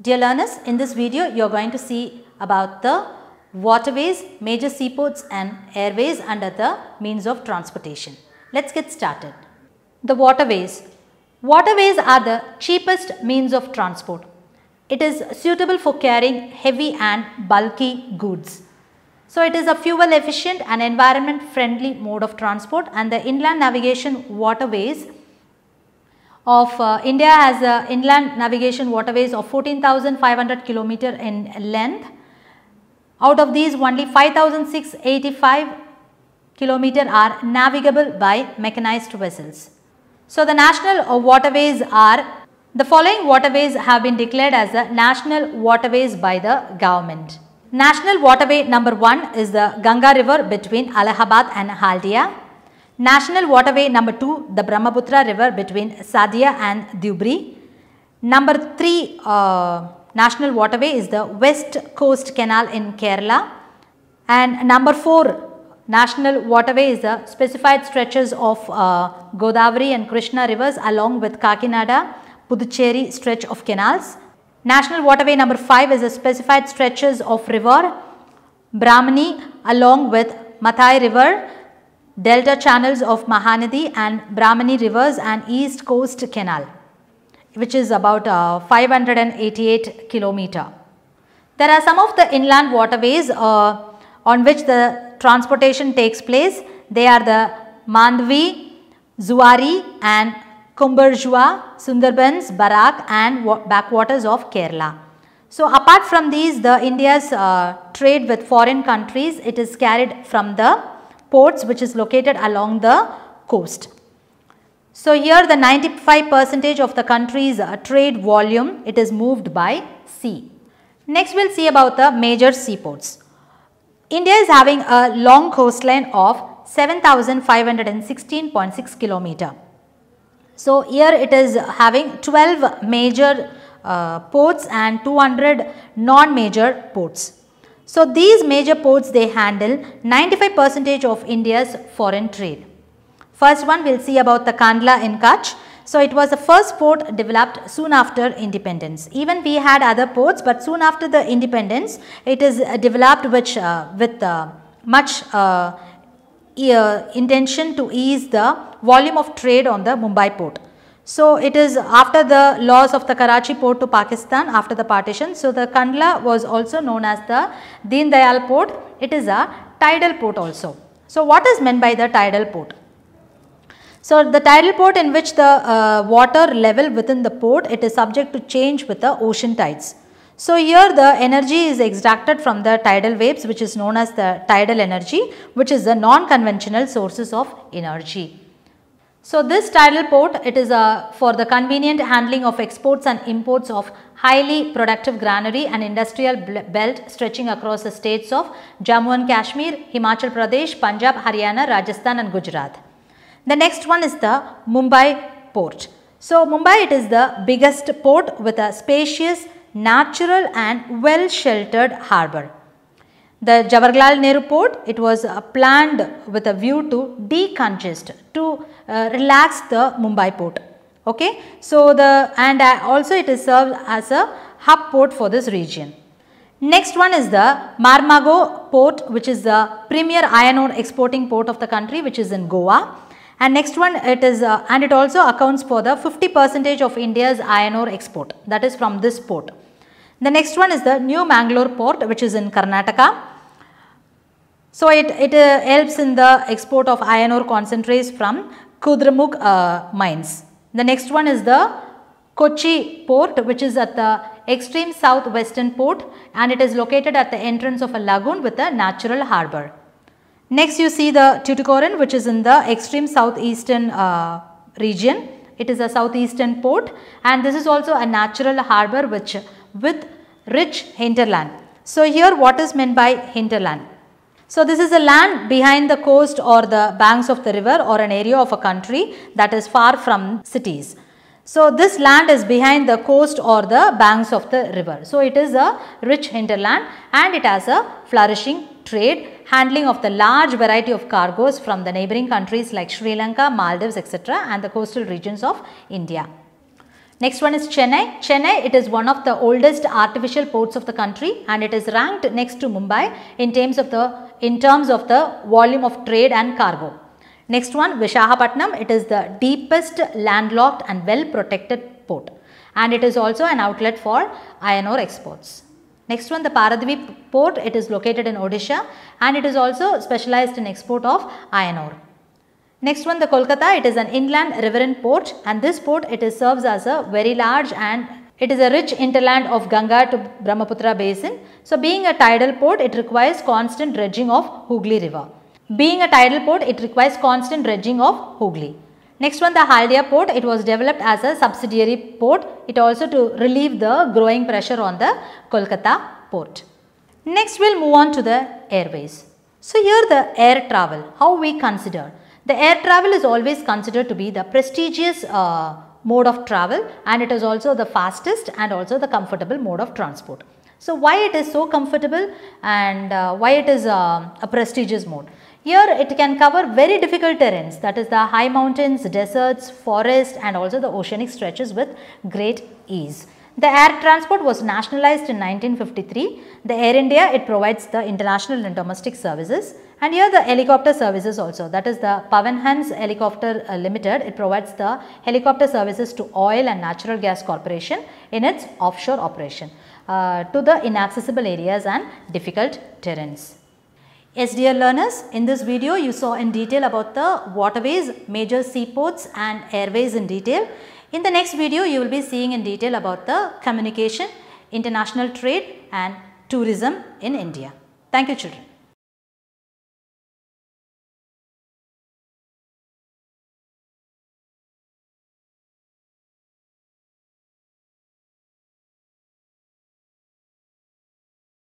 Dear learners, in this video you are going to see about the waterways, major seaports and airways under the means of transportation. Let's get started. The waterways. Waterways are the cheapest means of transport. It is suitable for carrying heavy and bulky goods. So it is a fuel efficient and environment friendly mode of transport and the inland navigation waterways of uh, India has uh, inland navigation waterways of 14,500 kilometer in length. Out of these only 5,685 kilometer are navigable by mechanized vessels. So, the national uh, waterways are the following waterways have been declared as the national waterways by the government. National waterway number 1 is the Ganga river between Allahabad and Haldia. National Waterway number 2, the Brahmaputra River between Sadia and Dubri. Number 3, uh, National Waterway is the West Coast Canal in Kerala. And number 4, National Waterway is the specified stretches of uh, Godavari and Krishna rivers along with Kakinada, Puducherry stretch of canals. National Waterway number 5 is the specified stretches of river Brahmani along with Mathai river delta channels of Mahanadi and Brahmani rivers and East Coast Canal which is about uh, 588 kilometer. There are some of the inland waterways uh, on which the transportation takes place. They are the Mandvi, Zuari and Kumbarjua, Sundarbans, Barak and backwaters of Kerala. So, apart from these the India's uh, trade with foreign countries it is carried from the ports which is located along the coast. So here the 95 percentage of the country's uh, trade volume it is moved by sea. Next we will see about the major seaports. India is having a long coastline of 7516.6 kilometer. So here it is having 12 major uh, ports and 200 non-major ports. So these major ports they handle 95% of India's foreign trade. First one we'll see about the Kandla in Kutch. So it was the first port developed soon after independence. Even we had other ports but soon after the independence it is developed which, uh, with uh, much uh, intention to ease the volume of trade on the Mumbai port. So it is after the loss of the Karachi port to Pakistan after the partition. So the Kandla was also known as the Deen Dayal port. It is a tidal port also. So what is meant by the tidal port? So the tidal port in which the uh, water level within the port it is subject to change with the ocean tides. So here the energy is extracted from the tidal waves which is known as the tidal energy which is the non-conventional sources of energy. So this tidal port, it is a uh, for the convenient handling of exports and imports of highly productive granary and industrial belt stretching across the states of Jammu and Kashmir, Himachal Pradesh, Punjab, Haryana, Rajasthan and Gujarat. The next one is the Mumbai port. So Mumbai, it is the biggest port with a spacious, natural and well-sheltered harbour. The Jawaharlal Nehru port, it was uh, planned with a view to decongest, to uh, relax the Mumbai port. Okay. So, the and uh, also it is served as a hub port for this region. Next one is the Marmago port which is the premier iron ore exporting port of the country which is in Goa. And next one it is uh, and it also accounts for the 50 percentage of India's iron ore export that is from this port. The next one is the New Mangalore port which is in Karnataka so it, it uh, helps in the export of iron ore concentrates from Kudremukh uh, mines. The next one is the Kochi port which is at the extreme southwestern port and it is located at the entrance of a lagoon with a natural harbour. Next you see the Tuticorin which is in the extreme southeastern uh, region. It is a southeastern port and this is also a natural harbour which with rich hinterland. So here what is meant by hinterland? So this is a land behind the coast or the banks of the river or an area of a country that is far from cities. So this land is behind the coast or the banks of the river. So it is a rich hinterland and it has a flourishing trade, handling of the large variety of cargoes from the neighboring countries like Sri Lanka, Maldives etc. and the coastal regions of India. Next one is Chennai. Chennai, it is one of the oldest artificial ports of the country and it is ranked next to Mumbai in terms of the in terms of the volume of trade and cargo. Next one Vishakhapatnam, it is the deepest landlocked and well protected port and it is also an outlet for iron ore exports. Next one the Paradvip port, it is located in Odisha and it is also specialized in export of iron ore. Next one the Kolkata, it is an inland riverine port and this port it is serves as a very large and it is a rich interland of Ganga to Brahmaputra basin. So being a tidal port, it requires constant dredging of Hooghly river. Being a tidal port, it requires constant dredging of Hooghly. Next one, the Haldia port, it was developed as a subsidiary port. It also to relieve the growing pressure on the Kolkata port. Next, we'll move on to the airways. So here the air travel, how we consider. The air travel is always considered to be the prestigious uh, mode of travel and it is also the fastest and also the comfortable mode of transport. So, why it is so comfortable and uh, why it is uh, a prestigious mode? Here it can cover very difficult terrains that is the high mountains, deserts, forests and also the oceanic stretches with great ease. The air transport was nationalized in 1953. The Air India, it provides the international and domestic services. And here the helicopter services also that is the Pavanhans Helicopter uh, Limited. It provides the helicopter services to oil and natural gas corporation in its offshore operation uh, to the inaccessible areas and difficult terrains. Yes dear learners, in this video you saw in detail about the waterways, major seaports and airways in detail. In the next video you will be seeing in detail about the communication, international trade and tourism in India. Thank you children.